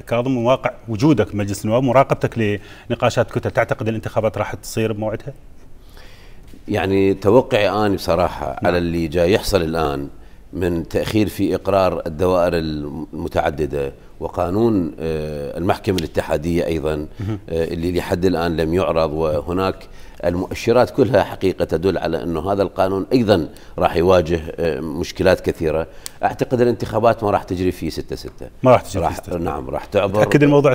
كاظم واقع وجودك مجلس النواب مراقبتك لنقاشات كتل تعتقد الانتخابات راح تصير بموعدها؟ يعني توقعي اني بصراحه نعم. على اللي جاي يحصل الان من تأخير في إقرار الدوائر المتعددة وقانون آه، المحكمة الاتحادية أيضا آه، اللي لحد الآن لم يعرض وهناك المؤشرات كلها حقيقة تدل على أنه هذا القانون أيضا راح يواجه آه، مشكلات كثيرة أعتقد الانتخابات ما راح تجري في 6 6 ما راح تجري في 6 نعم راح تعبر تأكد الموضوع